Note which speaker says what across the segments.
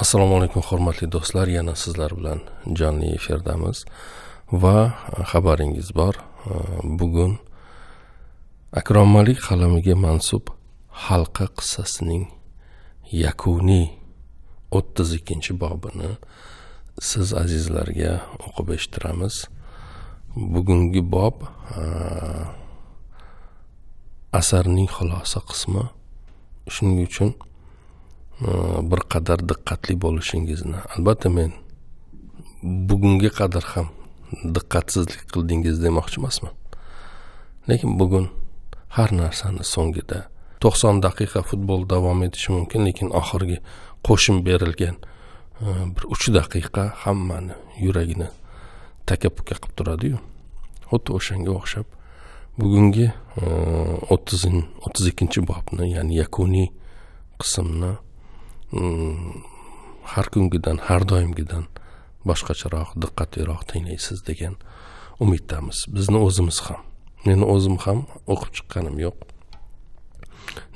Speaker 1: assalomu alaykum hurmatli do'stlar yana sizlar bilan jonli efirdamiz va xabaringiz bor bugun akrom malik qalamiga mansub halqa qissasining yakuniy o'ttiz ikkinchi bobini siz azizlarga o'qib eshittiramiz bugungi bob asarning xulosa qismi shuning uchun Э, bir qadar diqqatli bo'lishingizni albatta men bugunga qadar ham diqqatsizlik qildingiz demoqchi emasman lekin bugun har narsani so'ngida to'qson daqiqa futbol davom etishi mumkin lekin oxirgi qo'shim berilgan e, bir uch daqiqa hammani yuragini taka puka qilib turadiyu xuddi o'shanga o'xshab bugungi e, o'ttiz o'ttiz ikkinchi bobni ya'ni yakuniy qismni har kungidan har doimgidan boshqacharoq diqqatliroq tinglaysiz degan umiddamiz bizni o'zimiz ham meni o'zim ham o'qib chiqqanim yo'q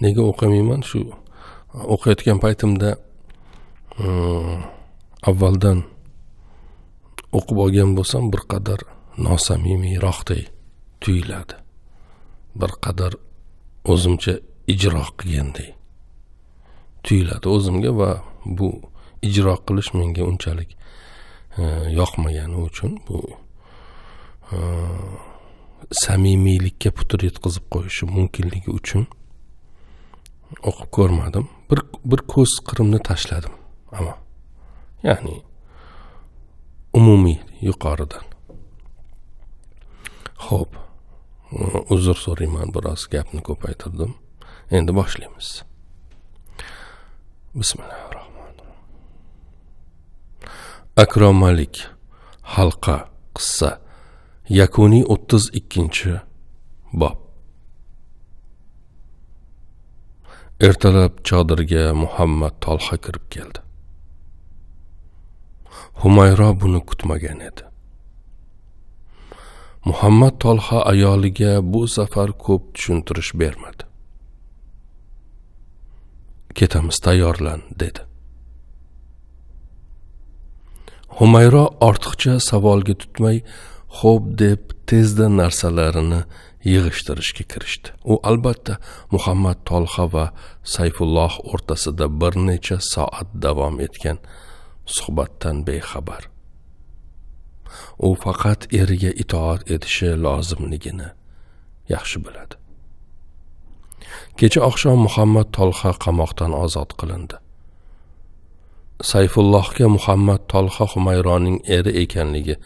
Speaker 1: nega o'qimayman shu o'qiyotgan paytimda hm, avvaldan o'qib olgan bo'lsam bir qadar nosamimiyroqday tuyuladi bir qadar o'zimcha ijro qilganday tuyuladi o'zimga va bu ijro qilish menga unchalik e, yoqmagani uchun bu e, samimiylikka putur yetkazib qo'yishi mumkinligi uchun o'qib ko'rmadim bir bir ko'z qirimni tashladim ammo ya'ni umumiy yuqoridan ho'p e, uzr so'rayman biroz gapni ko'paytirdim endi boshlaymiz bismillahi akrom malik halqa qissa yakuniy o'ttiz ikkinchi bob ertalab chodirga muhammad tolha kirib keldi humayro buni kutmagan edi muhammad tolha ayoliga bu safar ko'p tushuntirish bermadi ketamiz tayyorlan dedi humayro ortiqcha savolga tutmay xo'p deb tezda narsalarini yig'ishtirishga kirishdi u albatta muhammad tolha va sayfulloh o'rtasida bir necha soat davom etgan suhbatdan bexabar u faqat eriga itoat etishi lozimligini yaxshi biladi kecha oqshom muhammad tolha qamoqdan ozod qilindi sayfullohga muhammad tolha humayroning eri ekanligi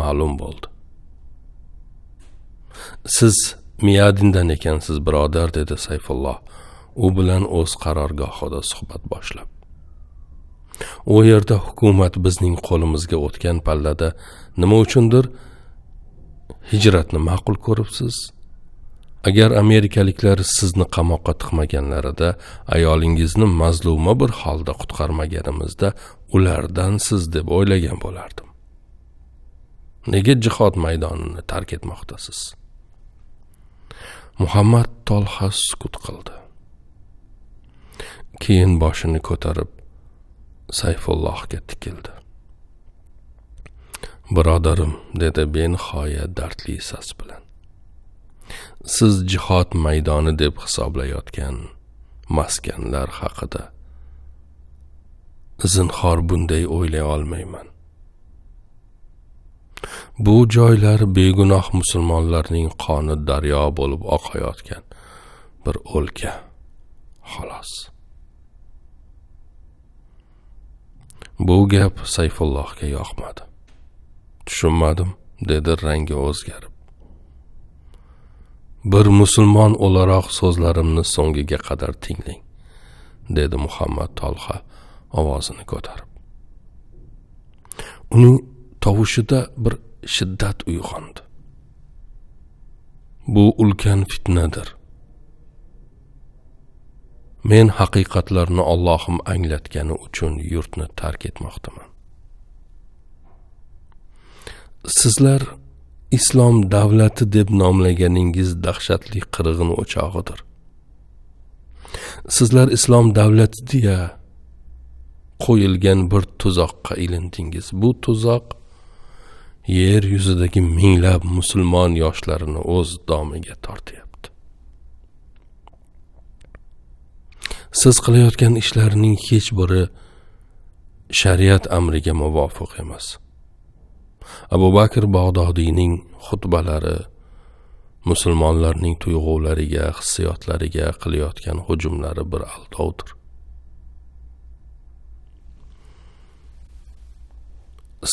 Speaker 1: ma'lum bo'ldi siz miyadindan ekansiz birodar dedi sayfulloh u bilan o'z qarorgohida suhbat boshlab u yerda hukumat bizning qo'limizga o'tgan pallada nima uchundir hijratni ma'qul ko'ribsiz agar amerikaliklar sizni qamoqqa tiqmaganlarida ayolingizni mazluma bir holda qutqarmaganimizda ulardan siz deb o'ylagan bo'lardim nega jihod maydonini tark etmoqdasiz muhammad tolha sukut qildi keyin boshini ko'tarib sayfullohga tikildi birodarim dedi benihoya dardli sas bilan siz jihod maydoni deb hisoblayotgan maskanlar haqida zinhor bunday o'ylay olmayman bu joylar begunoh musulmonlarning qoni daryo bo'lib oqayotgan bir o'lka xolos bu gap sayfullohga yoqmadi tushunmadim dedi rangi o'zgarib bir musulmon o'laroq so'zlarimni so'ngiga qadar tinglang dedi muhammad tolha ovozini ko'tarib uning tovushida bir shiddat uyg'ondi bu ulkan fitnadir men haqiqatlarni ollohim anglatgani uchun yurtni tark etmoqdaman sizlar islom davlati deb nomlaganingiz dahshatli qirg'in o'chog'idir sizlar islom davlati deya qo'yilgan bir tuzoqqa ilindingiz bu tuzoq yer yuzidagi minglab musulmon yoshlarini o'z domiga tortyapti siz qilayotgan ishlarning hech biri shariat amriga muvofiq emas abu bakr bag'dodiyning xutbalari musulmonlarning tuyg'ulariga hissiyotlariga qilayotgan hujumlari bir aldovdir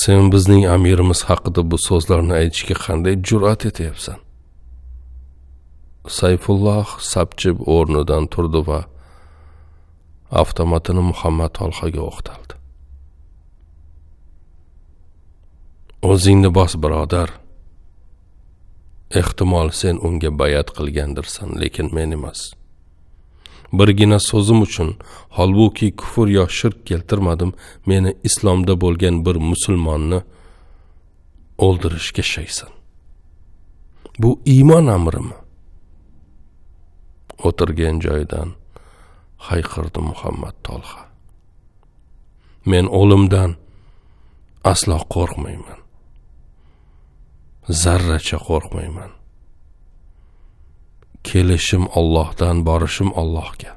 Speaker 1: sen bizning amirimiz haqida bu so'zlarni aytishga qanday jur'at etyapsan sayfulloh sapchib o'rnidan turdi va avtomatini muhammad tolhaga o'qtaldi o'zingni bos birodar ehtimol sen unga bayat qilgandirsan lekin men emas birgina so'zim uchun holbuki kufr yo shirk keltirmadim meni islomda bo'lgan bir musulmonni o'ldirishga shaysan bu iymon amrimi o'tirgan joyidan hayqirdi muhammad tolha men o'limdan aslo qo'rqmayman zarracha qo'rqmayman kelishim ollohdan borishim ollohga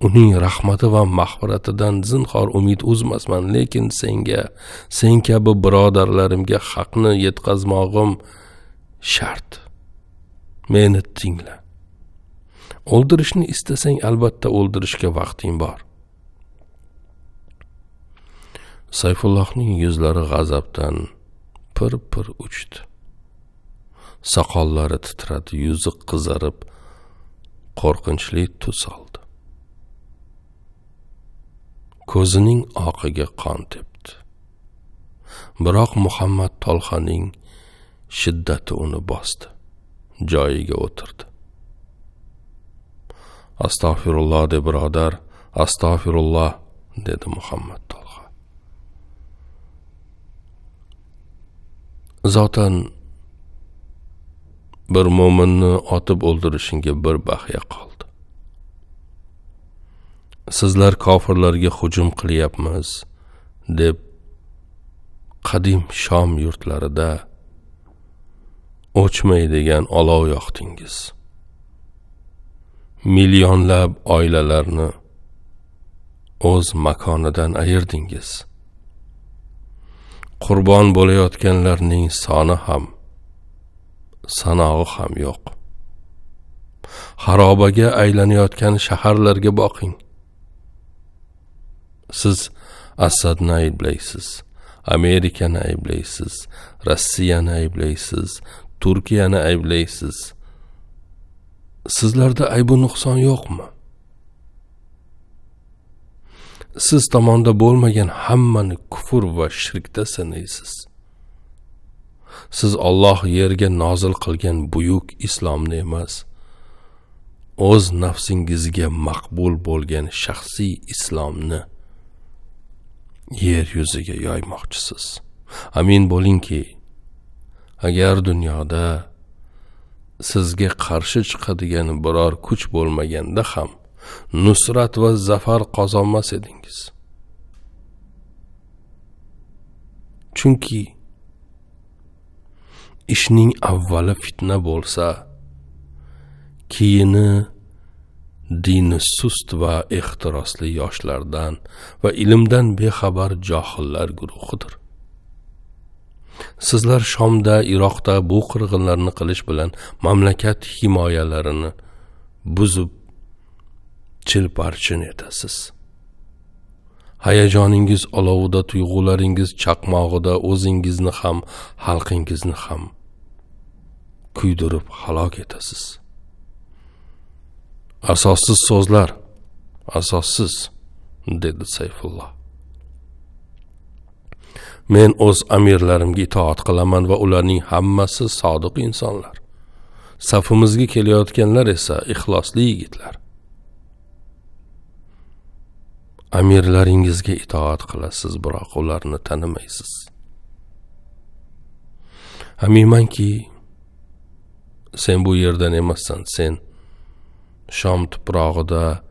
Speaker 1: uning rahmati va mag'firatidan zinhor umid uzmasman lekin senga sen kabi birodarlarimga haqni yetkazmog'im shart meni tingla o'ldirishni istasang albatta o'ldirishga vaqting bor sayfullohning yuzlari g'azabdan pir pir uchdi soqollari titradi yuzi qizarib qo'rqinchli tus oldi ko'zining oqiga qon tepdi biroq muhammad tolhaning shiddati uni bosdi joyiga o'tirdi astag'firulloh de birodar astag'firulloh dedi muhammad tol zotan bir mo'minni otib o'ldirishingga bir baxya qoldi sizlar kofirlarga hujum qilyapmiz deb qadim shom yurtlarida o'chmay degan olov yoqdingiz millionlab oilalarni o'z makonidan ayirdingiz qurbon bo'layotganlarning soni ham sanog'i ham yo'q xarobaga aylanayotgan shaharlarga boqing siz assadni ayblaysiz amerikani ayblaysiz rossiyani ayblaysiz turkiyani ayblaysiz sizlarda aybu nuqson yo'qmi siz tomonda bo'lmagan hammani kufr va shirkda sanaysiz siz olloh yerga nozil qilgan buyuk islomni emas o'z nafsingizga maqbul bo'lgan shaxsiy islomni yer yuziga yoymoqchisiz amin bo'lingki agar dunyoda sizga qarshi chiqadigan biror kuch bo'lmaganda ham nusrat va zafar qozonmas edingiz chunki ishning avvali fitna bo'lsa keyini dini sust va ehtirosli yoshlardan va ilmdan bexabar johillar guruhidir sizlar shomda iroqda bu qirg'inlarni qilish bilan mamlakat himoyalarini buzib chilparchin etasiz hayajoningiz olovida tuyg'ularingiz chaqmog'ida o'zingizni ham xalqingizni ham kuydirib halok etasiz asossiz so'zlar asossiz dedi sayfullo men o'z amirlarimga itoat qilaman va ularning hammasi sodiq insonlar safimizga kelayotganlar esa ixlosli yigitlar amirlaringizga itoat qilasiz biroq ularni tanimaysiz aminmanki sen bu yerdan emassan sen shom tuprog'ida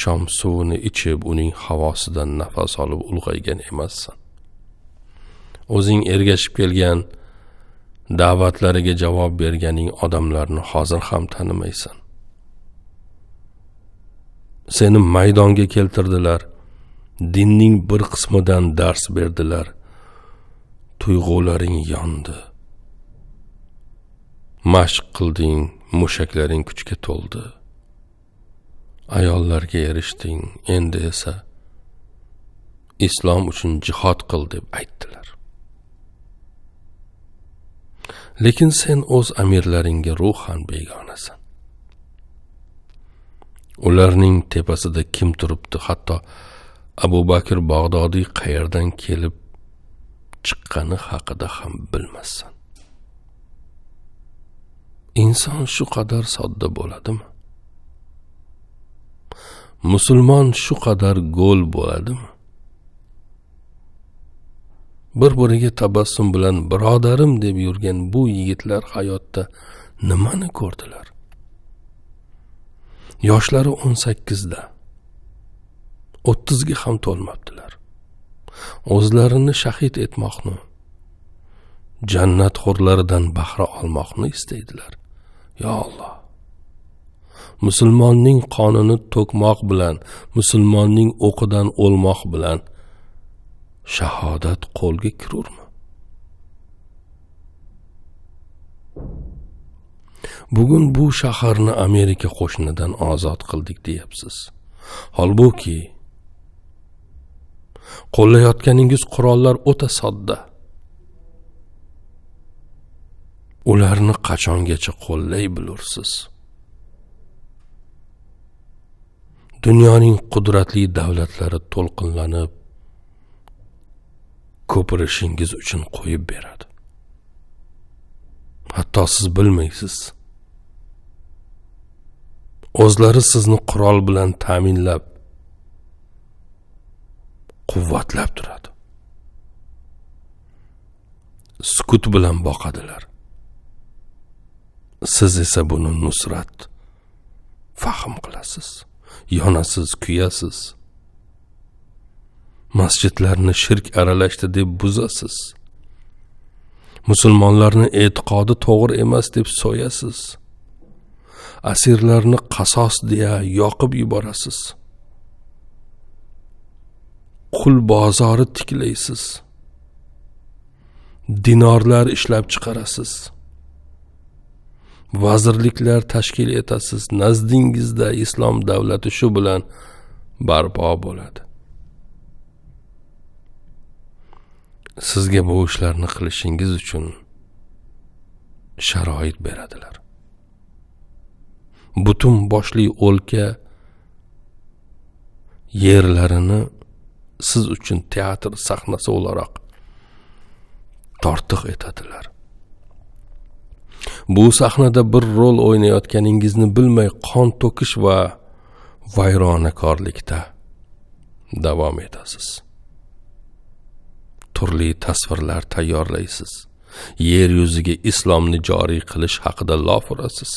Speaker 1: shom suvini ichib uning havosidan nafas olib ulg'aygan emassan o'zing ergashib kelgan da'vatlariga javob berganing odamlarni hozir ham tanimaysan seni maydonga keltirdilar dinning bir qismidan dars berdilar tuyg'ularing yondi mashq qilding mushaklaring kuchga to'ldi ayollarga erishding endi esa islom uchun jihod qil deb aytdilar lekin sen o'z amirlaringga ruhan begonasan ularning tepasida kim turibdi hatto abu bakr bag'dodiy qayerdan kelib chiqqani haqida ham bilmassan inson shu qadar sodda bo'ladimi musulmon shu qadar go'l bo'ladimi bir biriga tabassum bilan birodarim deb yurgan bu yigitlar hayotda nimani ko'rdilar yoshlari o'n sakkizda o'ttizga ham to'lmabdilar o'zlarini shahid etmoqni jannat xo'rlaridan bahra olmoqni istaydilar yo olloh musulmonning qonini to'kmoq bilan musulmonning o'qidan o'lmoq bilan shahodat qo'lga kirurmi bugun bu shaharni amerika qo'shnidan ozod qildik deyapsiz holbuki qo'llayotganingiz qurollar o'ta sodda ularni qachongacha qo'llay bilursiz dunyoning qudratli davlatlari to'lqinlanib ko'pirishingiz uchun qo'yib beradi hatto siz bilmaysiz o'zlari sizni qurol bilan ta'minlab quvvatlab turadi sukut bilan boqadilar siz esa buni nusrat fahm qilasiz yonasiz kuyasiz masjidlarni shirk aralashdi deb buzasiz musulmonlarni e'tiqodi to'g'ri emas deb so'yasiz asirlarni qasos deya yoqib yuborasiz qul bozori tiklaysiz dinorlar ishlab chiqarasiz vazirliklar tashkil etasiz nazdingizda islom davlati shu bilan barpo bo'ladi sizga bu ishlarni qilishingiz uchun sharoit beradilar butun boshli o'lka yerlarini siz uchun teatr sahnasi o'laroq tortiq etadilar bu sahnada bir rol o'ynayotganingizni bilmay qon to'kish va vayronakorlikda davom etasiz turli tasvirlar tayyorlaysiz yer yuziga islomni joriy qilish haqida lof urasiz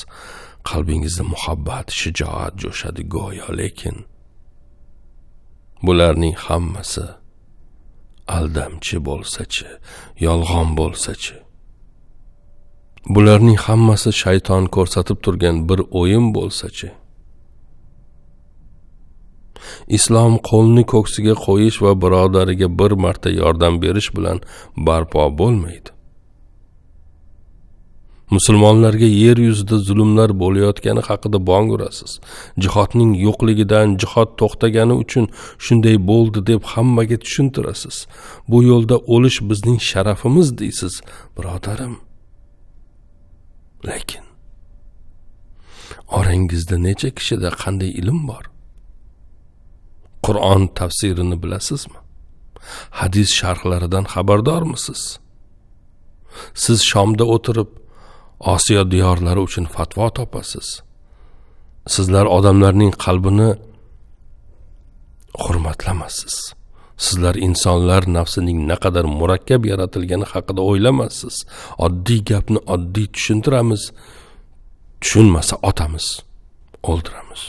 Speaker 1: qalbingizda muhabbat shijoat jo'shadi go'yo lekin bularning hammasi aldamchi bo'lsachi yolg'on bo'lsachi bularning hammasi shayton ko'rsatib turgan bir o'yin bo'lsachi islom qo'lni ko'ksiga qo'yish va birodariga bir marta yordam berish bilan barpo bo'lmaydi musulmonlarga yer yuzida zulmlar bo'layotgani haqida bong urasiz jihodning yo'qligidan jihod to'xtagani uchun shunday bo'ldi deb hammaga tushuntirasiz bu yo'lda o'lish bizning sharafimiz deysiz birodarim lekin orangizda necha kishida qanday ilm bor qur'on tafsirini bilasizmi hadis sharhlaridan xabardormisiz siz shomda o'tirib osiyo diyorlari uchun fatvo topasiz sizlar odamlarning qalbini hurmatlamassiz sizlar insonlar nafsining naqadar murakkab yaratilgani haqida o'ylamaysiz oddiy gapni oddiy tushuntiramiz tushunmasa otamiz o'ldiramiz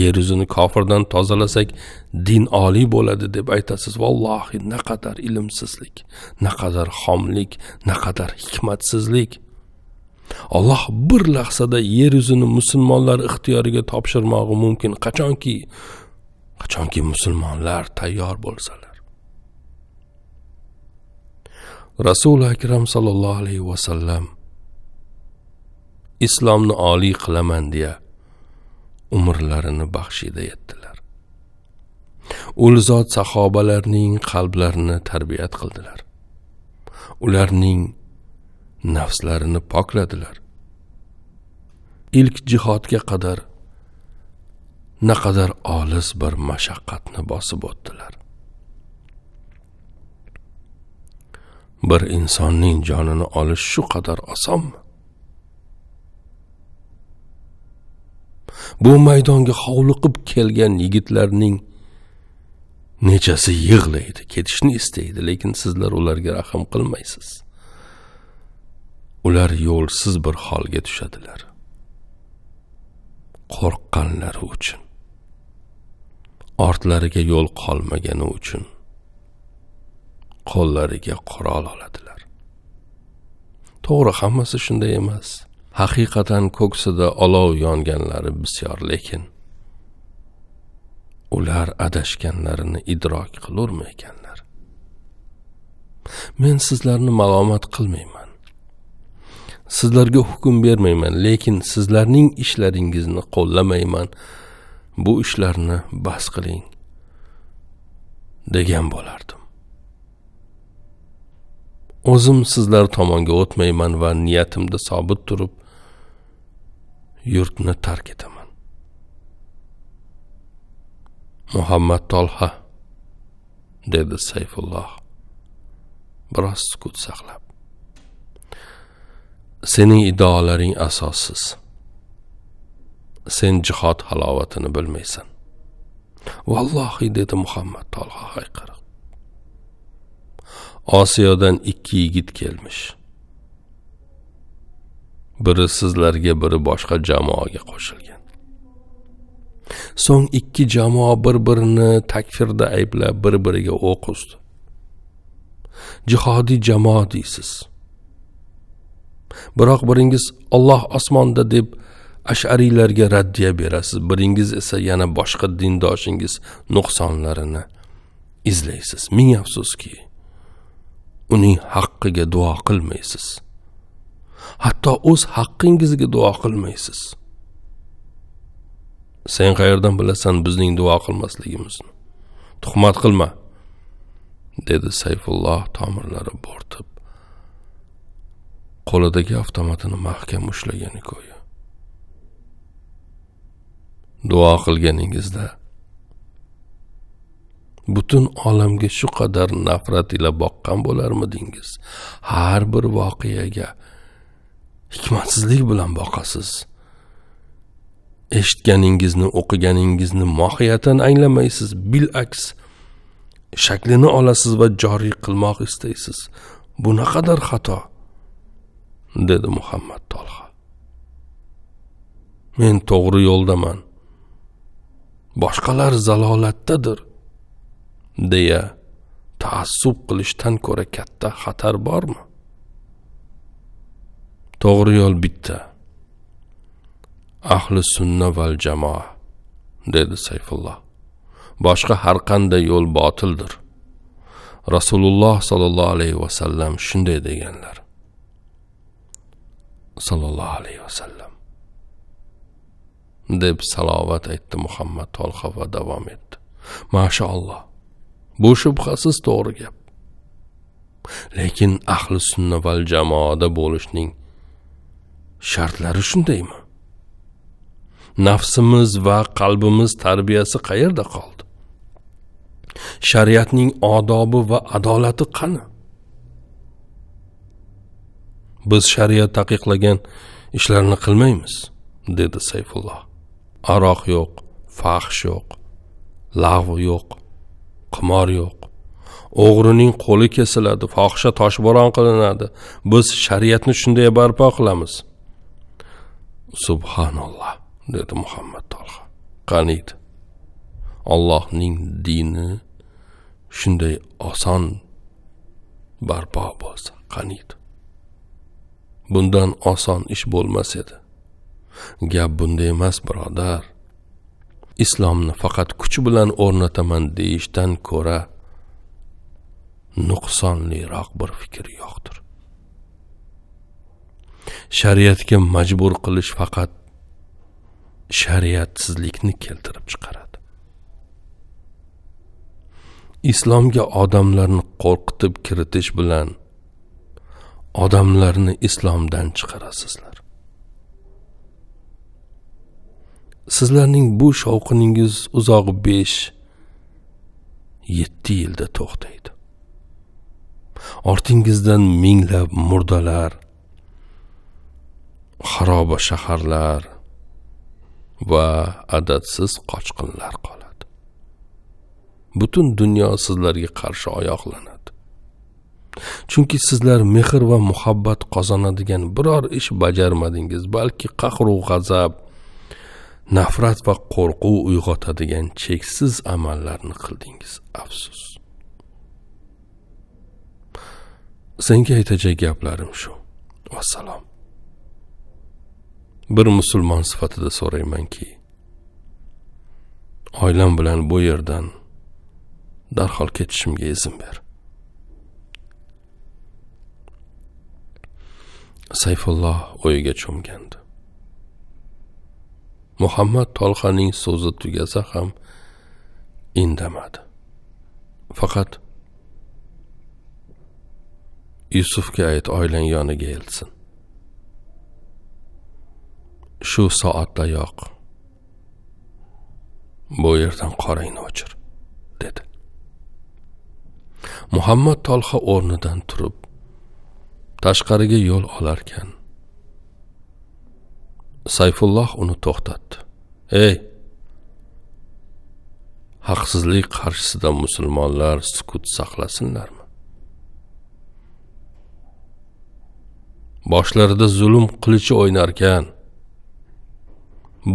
Speaker 1: yer yuzini kofirdan tozalasak din oliy bo'ladi deb aytasiz vallohi naqadar ilmsizlik naqadar xomlik naqadar hikmatsizlik alloh bir lahzada yer yuzini musulmonlar ixtiyoriga topshirmog'i mumkin qachonki qachonki musulmonlar tayyor bo'lsalar rasuli akram sollallohu alayhi vasallam islomni oliy qilaman deya umrlarini baxshida etdilar u zot sahobalarning qalblarini tarbiyat qildilar ularning nafslarini pokladilar ilk jihodga qadar naqadar olis bir mashaqqatni bosib o'tdilar bir insonning jonini olish shu qadar osonmi bu maydonga hovliqib kelgan yigitlarning nechasi yig'laydi ketishni istaydi lekin sizlar ularga rahm qilmaysiz ular yo'lsiz bir holga tushadilar qo'rqqanlari uchun ortlariga yo'l qolmagani uchun qo'llariga qurol oladilar to'g'ri hammasi shunday emas haqiqatan ko'ksida olov yonganlari bisyor lekin ular adashganlarini idrok qilurmi ekanlar men sizlarni malomat qilmayman sizlarga hukm bermayman lekin sizlarning ishlaringizni qo'llamayman bu ishlarni bas qiling degan bo'lardim o'zim sizlar tomonga o'tmayman va niyatimda sobit turib yurtni tark etaman muhammad tolha dedi sayfulloh biroz sukut saqlab sening iddaolaring asossiz sen jihod halovatini bilmaysan vallohi dedi muhammad tolha hayqirib osiyodan ikki yigit kelmish biri sizlarga biri boshqa jamoaga qo'shilgan so'ng ikki jamoa bir birini takfirda ayblab bir biriga o'q uzdi jihodiy jamoa deysiz biroq biringiz olloh osmonda deb ashariylarga raddiya berasiz biringiz esa yana boshqa dindoshingiz nuqsonlarini
Speaker 2: izlaysiz ming
Speaker 1: afsuski uning haqqiga duo qilmaysiz hatto o'z haqqingizga duo qilmaysiz sen qayerdan bilasan bizning duo qilmasligimizni tuhmat qilma dedi sayfulloh tomirlari bo'rtib qo'lidagi avtomatini mahkam ushlagani ko'yi duo qilganingizda butun olamga shu qadar nafrat ila boqqan bo'larmidingiz har bir voqeaga hikmatsizlik bilan boqasiz eshitganingizni o'qiganingizni mohiyatan anglamaysiz bilaks shaklini olasiz va joriy qilmoq istaysiz bu naqadar xato dedi muhammad tolha men to'g'ri yo'ldaman boshqalar zalolatdadir deya taassub qilishdan ko'ra katta xatar bormi to'g'ri yo'l bitta ahli sunna val jamoa dedi sayfulloh boshqa har qanday yo'l botildir rasululloh sollallohu alayhi vasallam shunday deganlar sallallohu alayhi vasallam deb salovat aytdi muhammad va davom etdi mashaalloh bu shubhasiz to'g'ri gap lekin ahli sunna val jamoada bo'lishning shartlari shundaymi nafsimiz va qalbimiz tarbiyasi qayerda qoldi shariatning odobi va adolati qani biz shariat taqiqlagan ishlarni qilmaymiz dedi sayfulloh aroq yo'q fahsh yo'q lag'v yo'q qimor yo'q o'g'rining qo'li kesiladi fohisha toshbo'ron qilinadi biz shariatni shunday barpo qilamiz subhanalloh dedi muhammad tolha qaniydi ollohning dini shunday oson barpo bo'lsa qaniydi bundan oson ish bo'lmas edi gap bunda emas birodar islomni faqat kuch bilan o'rnataman deyishdan ko'ra nuqsonliroq bir fikr yo'qdir shariatga majbur qilish faqat shariatsizlikni keltirib chiqaradi islomga odamlarni qo'rqitib kiritish bilan odamlarni islomdan chiqarasizlar sizlarning bu shovqiningiz uzoq besh yetti yilda to'xtaydi ortingizdan minglab murdalar xaroba shaharlar va adadsiz qochqinlar qoladi butun dunyo sizlarga qarshi oyoqlanadi chunki sizlar mehr va muhabbat qozonadigan biror ish bajarmadingiz balki qahru g'azab nafrat va qo'rquv uyg'otadigan cheksiz amallarni qildingiz afsus senga aytajak gaplarim shu vassalom bir musulmon sifatida so'raymanki oilam bilan bu yerdan darhol ketishimga izn ber sayfulloh o'yga cho'mgandi muhammad tolxaning so'zi tugasa ham indamadi faqat yusufga ayt oilang yoniga eltsin shu soatdayoq bu yerdan qorangni o'chir dedi muhammad tolha o'rnidan turib tashqariga yo'l olarkan sayfulloh uni to'xtatdi ey haqsizlik qarshisida musulmonlar sukut saqlasinlarmi boshlarida zulm qilichi o'ynarkan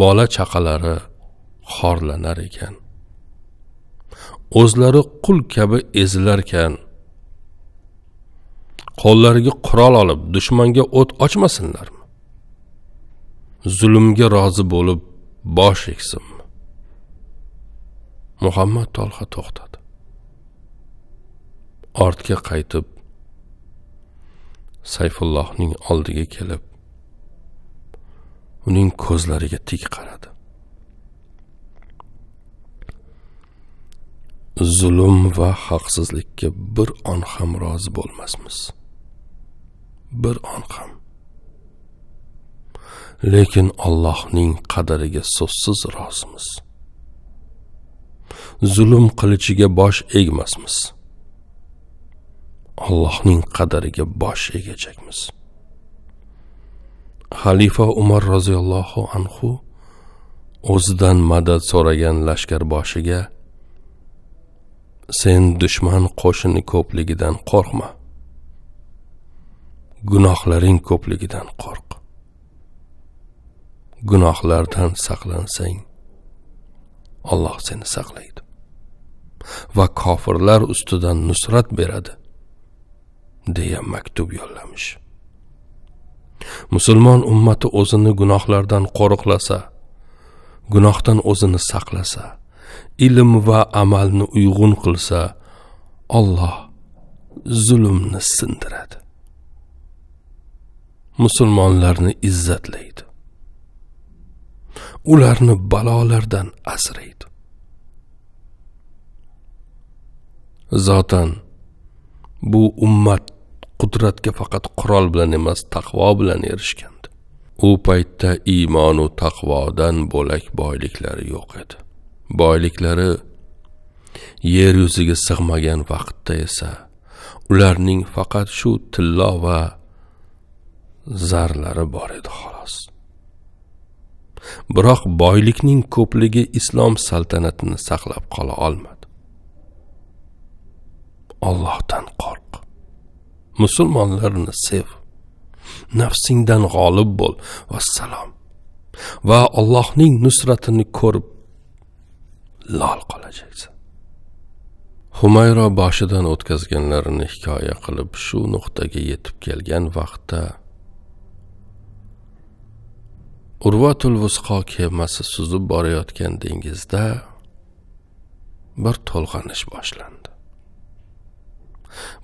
Speaker 1: bola chaqalari xorlanar ekan o'zlari qul kabi ezilarkan qo'llariga qurol olib dushmanga o't ochmasinlarmi zulmga rozi bo'lib bosh egsinmi muhammad tolha to'xtadi ortga qaytib sayfullohning oldiga kelib uning ko'zlariga tik qaradi zulm va haqsizlikka bir on ham rozi bo'lmasmiz bir on ham lekin allohning qadriga so'zsiz rozimiz zulm qilichiga bosh egmasmiz allohning qadriga bosh egajakmiz xalifa umar roziyallohu anhu o'zidan madad so'ragan lashkarboshiga sen dushman qo'shini ko'pligidan qo'rqma gunohlaring ko'pligidan qo'rq gunohlardan saqlansang olloh seni saqlaydi va kofirlar ustidan nusrat beradi deya maktub yo'llamish musulmon ummati o'zini gunohlardan qo'riqlasa gunohdan o'zini saqlasa ilm va amalni uyg'un qilsa olloh zulmni sindiradi musulmonlarni izzatlaydi ularni balolardan asraydi zotan bu ummat qudratga faqat qurol bilan emas taqvo bilan erishgandi u paytda iymonu taqvodan bo'lak boyliklari yo'q edi boyliklari yer yuziga sig'magan vaqtda esa ularning faqat shu tillo va zarlari bor edi xolos biroq boylikning ko'pligi islom saltanatini saqlab qola olmadi ollohdan qo'rq musulmonlarni sev nafsingdan g'olib bo'l vassalom va allohning nusratini ko'rib lol qolajaksan humayro boshidan o'tkazganlarini hikoya qilib shu nuqtaga yetib kelgan vaqtda urvatul vusqo kemasi suzib borayotgan dengizda bir to'lg'anish boshlandi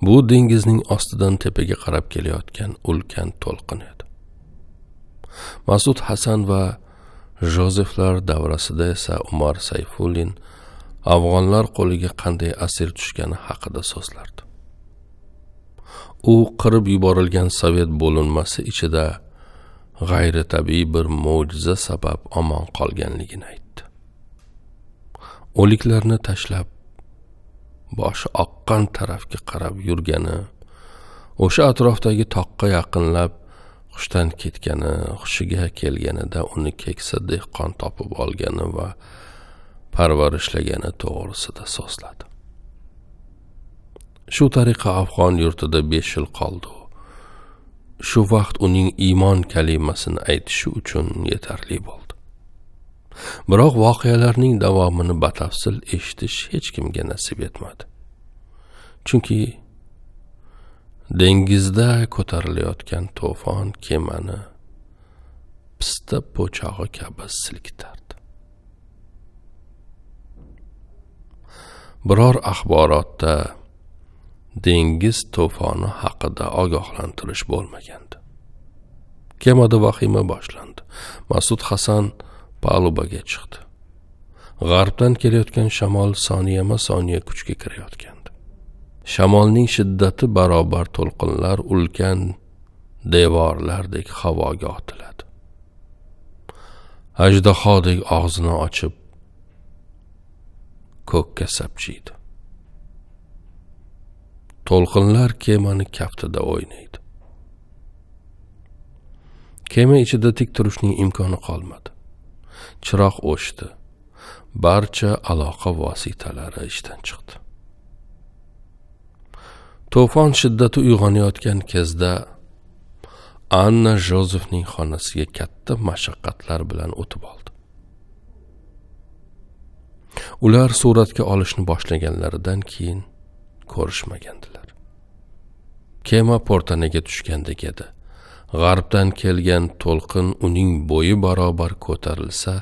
Speaker 1: bu dengizning ostidan tepaga qarab kelayotgan ulkan to'lqin edi masud hasan va jozeflar davrasida esa umar sayfullin afg'onlar qo'liga qanday asir tushgani haqida so'zlardi u qirib yuborilgan sovet bo'linmasi ichida g'ayri tabiiy bir mo'jiza sabab omon qolganligini aytdi o'liklarni tashlab boshi oqqan tarafga qarab yurgani o'sha atrofdagi toqqa yaqinlab hushdan ketgani hushiga kelganida uni keksa dehqon topib olgani va parvarishlagani to'g'risida so'zladi shu tariqa afg'on yurtida besh yil qoldi shu vaqt uning iymon kalimasini aytishi uchun yetarli bo'ldi biroq voqealarning davomini batafsil eshitish hech kimga nasib etmadi chunki dengizda ko'tarilayotgan to'fon kemani pista po'chog'i kabi silkitardi biror axborotda dengiz to'foni haqida ogohlantirish bo'lmagandi kemada vahima boshlandi masud hasan palubaga chiqdi g'arbdan kelayotgan shamol soniyama soniya kuchga kirayotgandi shamolning shiddati barobar to'lqinlar ulkan devorlardek havoga otiladi ajdahodek og'zini ochib ko'kka sapchiydi to'lqinlar kemani kaftida o'ynaydi kema ichida tik turishning imkoni qolmadi chiroq o'chdi barcha aloqa vositalari ishdan chiqdi to'fon shiddati uyg'onayotgan kezda anna jozefning xonasiga katta mashaqqatlar bilan o'tib oldi ular suratga olishni boshlaganlaridan keyin ko'rishmagandilar kema portanaga tushgandek edi g'arbdan kelgan to'lqin uning bo'yi barobar ko'tarilsa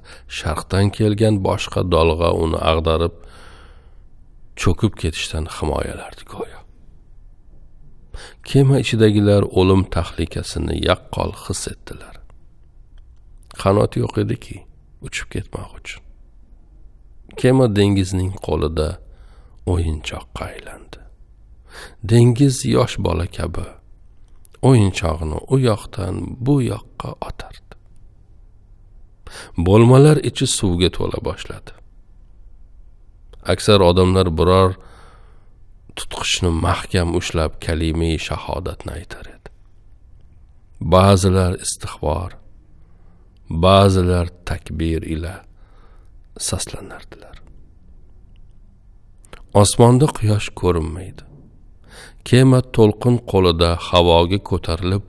Speaker 1: sharqdan kelgan boshqa dolg'a uni ag'darib cho'kib ketishdan himoyalardi go'yo kema ichidagilar o'lim tahlikasini yaqqol his etdilar qanot yo'q ediki uchib ketmoq uchun kema dengizning qo'lida o'yinchoqqa aylandi dengiz yosh bola kabi o'yinchog'ini u yoqdan bu yoqqa otardi bo'lmalar ichi suvga to'la boshladi aksar odamlar biror tutqichni mahkam ushlab kalimiy shahodatni aytar edi ba'zilar istig'for ba'zilar takbir ila saslanardilar osmonda quyosh ko'rinmaydi kema to'lqin qo'lida havoga ko'tarilib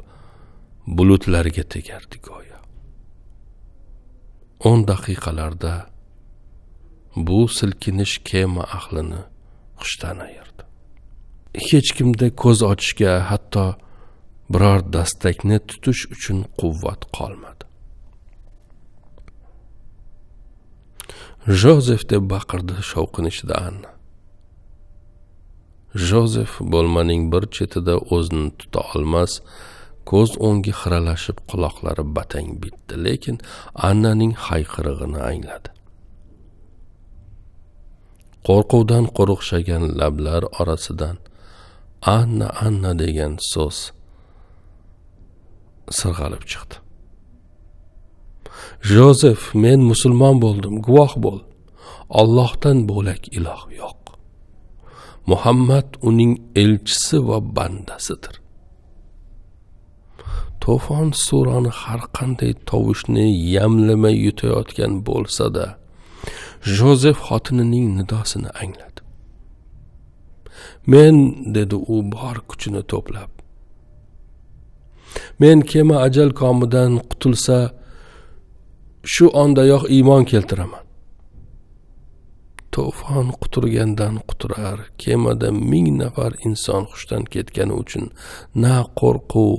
Speaker 1: bulutlarga tegardi go'yo o'n daqiqalarda bu silkinish kema ahlini hushdan ayirdi hech kimda ko'z ochishga hatto biror dastakni tutish uchun quvvat qolmadi jozef deb baqirdi shovqin ichida anna jozef bo'lmaning bir chetida o'zini tuta olmas ko'z o'ngi xiralashib quloqlari batang bitdi lekin annaning hayqirig'ini angladi qo'rquvdan quruqshagan lablar orasidan anna anna degan so'z sirg'alib chiqdi jozef men musulmon bo'ldim guvoh bo'l ollohdan bo'lak iloh yo'q muhammad uning elchisi va bandasidir to'fon surani har qanday tovushni yamlamay yutayotgan bo'lsa-da, jozef xotinining nidosini angladi men dedi u bor kuchini to'plab men kema ajal komidan qutulsa shu ondayoq iymon keltiraman to'fon quturgandan quturar kemada ming nafar inson hushdan ketgani uchun na qo'rquv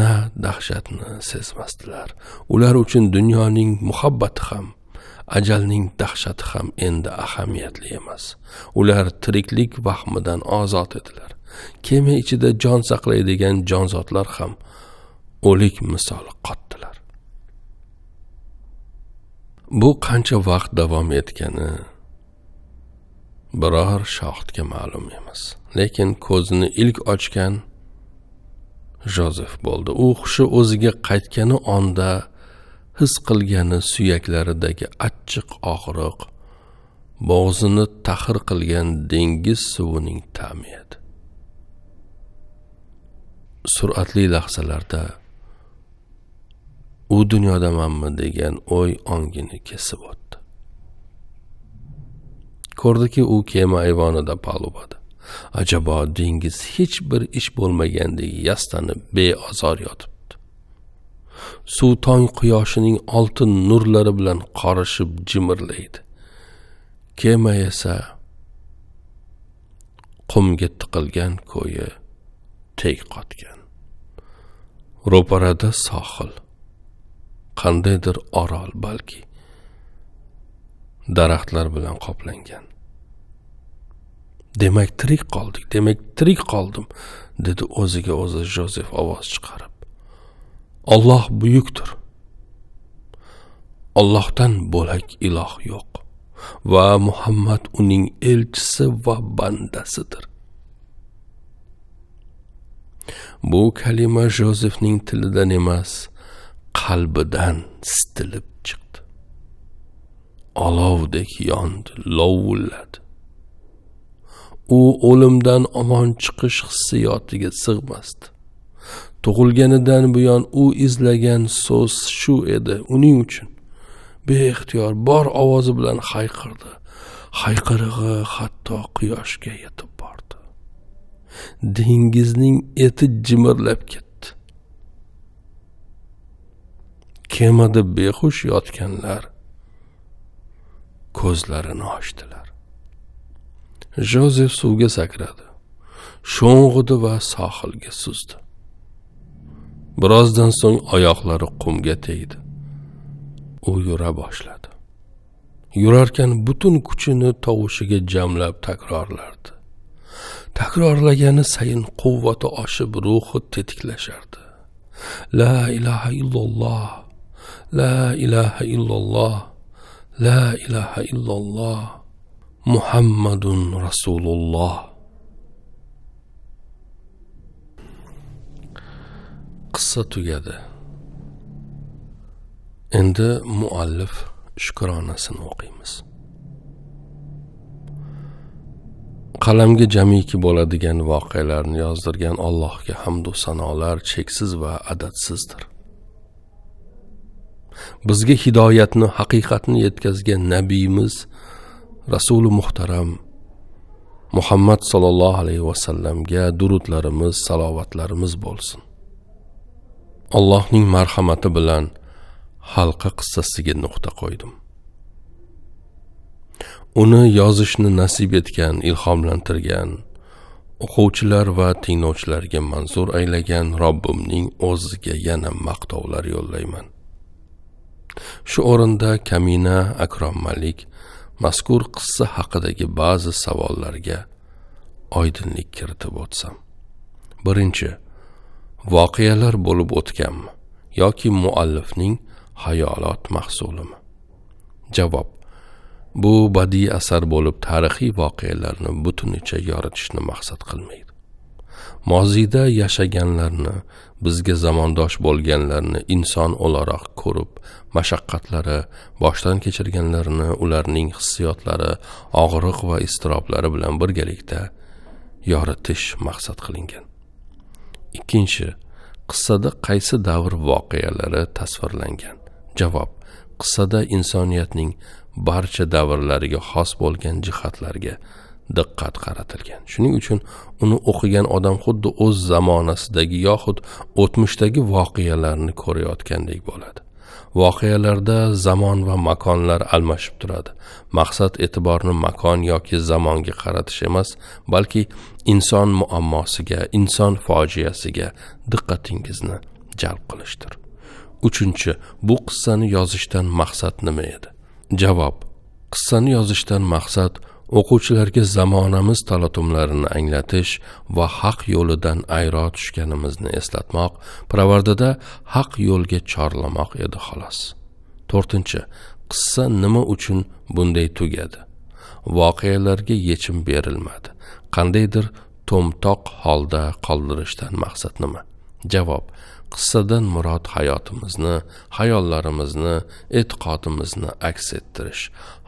Speaker 1: na dahshatni sezmasdilar ular uchun dunyoning muhabbati ham ajalning dahshati ham endi ahamiyatli emas ular tiriklik vahmidan ozod edilar kema ichida jon saqlaydigan jonzotlar ham o'lik misoli qotdilar bu qancha vaqt davom etgani biror shohidga ma'lum emas lekin ko'zini ilk ochgan jozef bo'ldi u hushi o'ziga qaytgani onda his qilgani suyaklaridagi achchiq og'riq bo'g'zini tahr qilgan dengiz suvining ta'mi edi suratli lahzalarda u dunyodamanmi degan o'y ongini kesib o'tdi ko'rdiki u kema ayvonida palubada ajabo dengiz hech bir ish bo'lmagandek yastanib beozor yotibdi suv tong quyoshining oltin nurlari bilan qorishib jimirlaydi kema esa qumga tiqilgan ko'yi tek qotgan ro'parada sohil qandaydir orol balki daraxtlar bilan qoplangan demak tirik qoldik demak tirik qoldim dedi o'ziga o'zi jozef ovoz chiqarib olloh buyukdir ollohdan bo'lak iloh yo'q va muhammad uning elchisi va bandasidir bu kalima jozefning tilidan emas qalbidan sitilib chiqdi olovdek yondi lovulladi u o'limdan omon chiqish hissiyotiga sig'masdi tug'ilganidan buyon u izlagan so'z shu edi uning uchun beixtiyor bor ovozi bilan hayqirdi hayqirig'i hatto quyoshga yetib bordi dengizning eti jimirlab ketdi kemada behush yotganlar ko'zlarini ochdilar jozef suvga sakradi sho'ng'idi va sohilga suzdi birozdan so'ng oyoqlari qumga tegdi u yura boshladi yurarkan butun kuchini tovushiga jamlab takrorlardi takrorlagani sayin quvvati oshib ruhi tetiklashardi la ilaha illalloh la ilaha illalloh la ilaha illalloh muhammadun rasululloh qissa tugadi endi muallif shukronasini o'qiymiz qalamga jamiki bo'ladigan voqealarni yozdirgan allohga hamd va sanolar cheksiz va adadsizdir bizga hidoyatni haqiqatni yetkazgan nabiyimiz rasuli muhtaram muhammad sollallohu alayhi vasallamga durudlarimiz salovatlarimiz bo'lsin allohning marhamati bilan xalqi qissasiga nuqta qo'ydim uni yozishni nasib etgan ilhomlantirgan o'quvchilar va tinglovchilarga manzur aylagan robbimning o'ziga yana maqtovlar yo'llayman shu o'rinda kamina akrom malik mazkur qissa haqidagi ba'zi savollarga oydinlik kiritib o'tsam birinchi voqealar bo'lib o'tganmi yoki muallifning hayolot mahsulimi javob bu badiiy asar bo'lib tarixiy voqealarni butunicha yoritishni maqsad qilmaydi moziyda yashaganlarni bizga zamondosh bo'lganlarni inson o'laroq ko'rib mashaqqatlari boshdan kechirganlarini ularning hissiyotlari og'riq va iztiroblari bilan birgalikda yoritish maqsad qilingan ikkinchi qissada qaysi davr voqealari tasvirlangan javob qissada insoniyatning barcha davrlariga xos bo'lgan jihatlarga diqqat qaratilgan shuning uchun uni o'qigan odam xuddi o'z zamonasidagi yoxud o'tmishdagi voqealarni ko'rayotgandek bo'ladi voqealarda zamon va makonlar almashib turadi maqsad e'tiborni makon yoki zamonga qaratish emas balki inson muammosiga inson fojiasiga diqqatingizni jalb qilishdir uchinchi bu qissani yozishdan maqsad nima edi javob qissani yozishdan maqsad o'quvchilarga zamonamiz talatumlarini anglatish va haq yo'lidan ayro tushganimizni eslatmoq pravardida haq yo'lga chorlamoq edi xolos to'rtinchi qissa nima uchun bunday tugadi voqealarga yechim berilmadi qandaydir to'mtoq holda qoldirishdan maqsad nima javob qissadan murod hayotimizni hayollarimizni e'tiqodimizni aks ettirish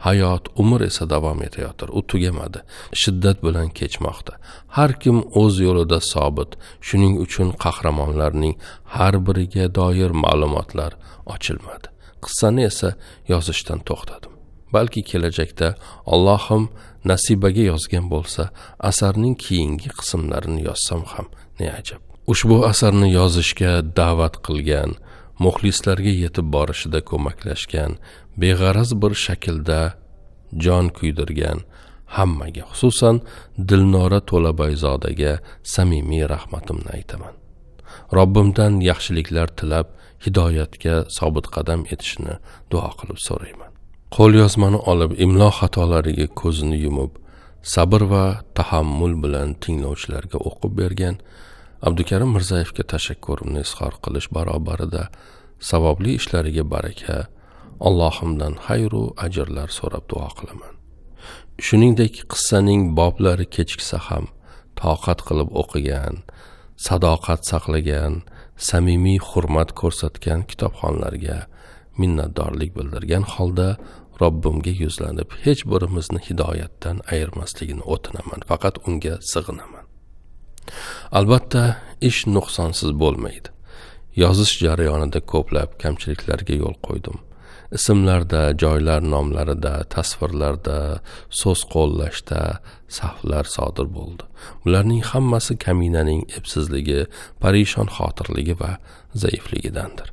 Speaker 1: hayot umr esa davom etayotir u tugamadi shiddat bilan kechmoqda har kim o'z yo'lida sobit shuning uchun qahramonlarning har biriga doir ma'lumotlar ochilmadi qissani esa yozishdan to'xtadim balki kelajakda allohim nasibaga yozgan bo'lsa asarning keyingi qismlarini yozsam ham ne ajab ushbu asarni yozishga da'vat qilgan muxlislarga yetib borishida ko'maklashgan beg'araz bir shaklda jon kuydirgan hammaga xususan dilnora to'labayzodaga samimiy rahmatimni aytaman robbimdan yaxshiliklar tilab hidoyatga sobit qadam etishini duo qilib so'rayman qo'lyozmani olib imlo xatolariga ko'zini yumib sabr va tahammul bilan tinglovchilarga o'qib bergan abdukarim mirzayevga tashakkurimni izhor qilish barobarida savobli ishlariga baraka allohimdan xayru ajrlar so'rab duo qilaman shuningdek qissaning boblari kechiksa ham toqat qilib o'qigan sadoqat saqlagan samimiy hurmat ko'rsatgan kitobxonlarga minnatdorlik bildirgan holda robbimga yuzlanib hech birimizni hidoyatdan ayirmasligini o'tinaman faqat unga sig'inaman albatta ish nuqsonsiz bo'lmaydi yozish jarayonida ko'plab kamchiliklarga yo'l qo'ydim ismlarda joylar nomlarida tasvirlarda so'z qo'llashda saflar sodir bo'ldi bularning hammasi kaminaning epsizligi parishon xotirligi va zaifligidandir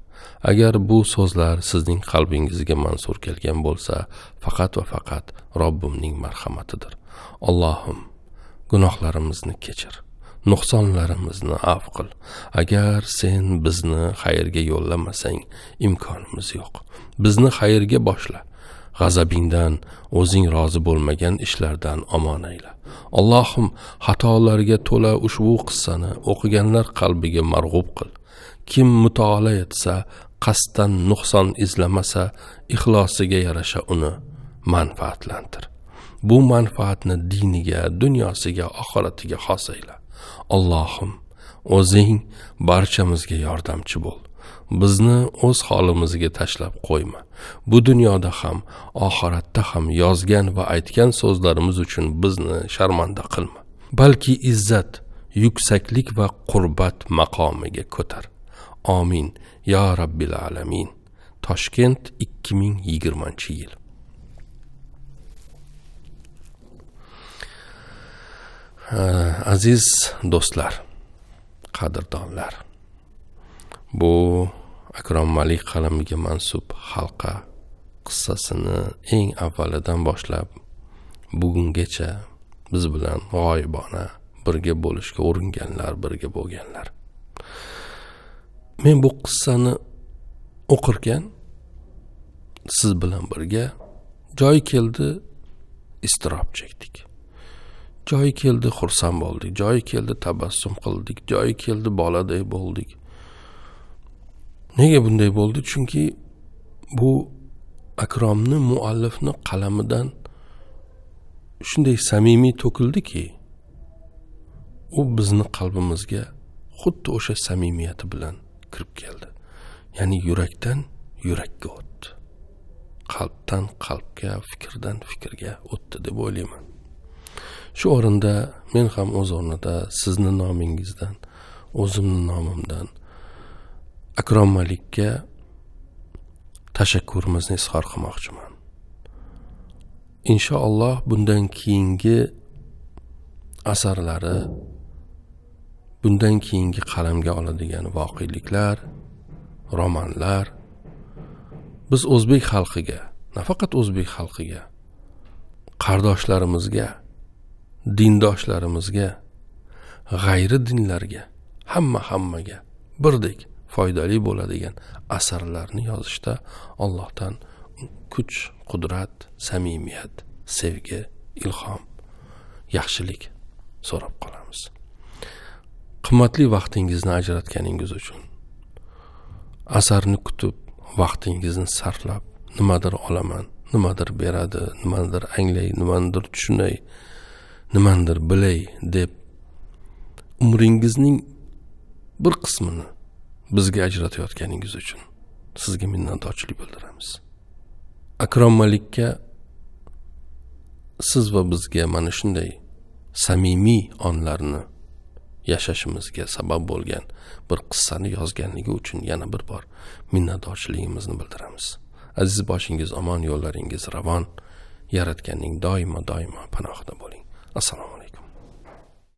Speaker 1: agar bu so'zlar sizning qalbingizga mansur kelgan bo'lsa faqat va faqat robbimning marhamatidir allohim gunohlarimizni kechir nuqsonlarimizni avf qil agar sen bizni xayrga yo'llamasang imkonimiz yo'q bizni xayrga boshla g'azabingdan o'zing rozi bo'lmagan ishlardan omon ayla allohim xatolarga to'la ushbu qissani o'qiganlar qalbiga marg'ub qil kim mutolaa etsa qasddan nuqson izlamasa ixlosiga yarasha uni manfaatlantir bu manfaatni diniga dunyosiga oxiratiga xos ayla allohim o'zing barchamizga yordamchi bo'l bizni o'z holimizga tashlab qo'yma bu dunyoda ham oxiratda ham yozgan va aytgan so'zlarimiz uchun bizni sharmanda qilma balki izzat yuksaklik va qurbat maqomiga ko'tar omin yo robbil alamin toshkent 2020 yil ha. aziz do'stlar qadrdonlar bu akrom malik qalamiga mansub xalqa qissasini eng avvalidan boshlab bugungacha biz bilan g'oyibona birga bo'lishga uringanlar birga bo'lganlar men bu qissani o'qirkan siz bilan birga joy keldi iztirob chekdik joyi keldi xursand bo'ldik joyi keldi tabassum qildik joyi keldi boladay bo'ldik nega bunday bo'ldi chunki bu akromni muallifni qalamidan shunday samimiy to'kildiki u bizni qalbimizga xuddi o'sha samimiyati bilan kirib keldi ya'ni yurakdan yurakka o'tdi qalbdan qalbga fikrdan fikrga o'tdi deb o'ylayman shu o'rinda men ham o'z o'rnida sizni nomingizdan o'zimni nomimdan akrom malikka tashakkurimizni izhor qilmoqchiman inshaalloh bundan keyingi asarlari bundan keyingi qalamga oladigan voqeliklar romanlar biz o'zbek xalqiga nafaqat o'zbek xalqiga qardoshlarimizga dindoshlarimizga g'ayri dinlarga hamma hammaga birdek foydali bo'ladigan asarlarni yozishda allohdan kuch qudrat samimiyat sevgi ilhom yaxshilik so'rab qolamiz qimmatli vaqtingizni ajratganingiz uchun asarni kutib vaqtingizni sarflab nimadir olaman nimadir beradi nimadir anglay nimanidir tushunay nimandir bilay deb umringizning bir qismini bizga ajratayotganingiz uchun sizga minnatdorchilik bildiramiz akrom malikka siz va bizga mana shunday samimiy onlarni yashashimizga sabab bo'lgan bir qissani yozganligi uchun yana bir bor minnatdorchiligimizni bildiramiz aziz boshingiz omon yo'llaringiz ravon yaratganning doimo doimo panohida bo'ling السلام عليكم